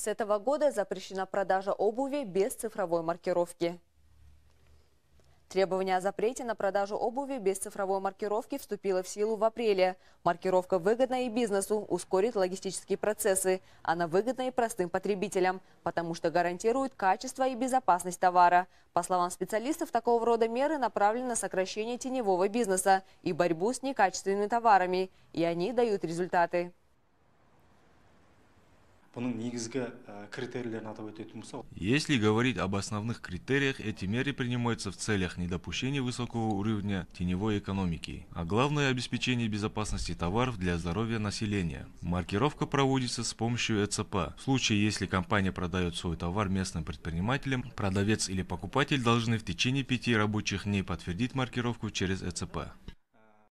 С этого года запрещена продажа обуви без цифровой маркировки. Требование о запрете на продажу обуви без цифровой маркировки вступило в силу в апреле. Маркировка выгодна и бизнесу, ускорит логистические процессы. Она выгодна и простым потребителям, потому что гарантирует качество и безопасность товара. По словам специалистов, такого рода меры направлены на сокращение теневого бизнеса и борьбу с некачественными товарами. И они дают результаты. Если говорить об основных критериях, эти меры принимаются в целях недопущения высокого уровня теневой экономики, а главное обеспечение безопасности товаров для здоровья населения. Маркировка проводится с помощью ЭЦП. В случае, если компания продает свой товар местным предпринимателям, продавец или покупатель должны в течение пяти рабочих дней подтвердить маркировку через ЭЦП.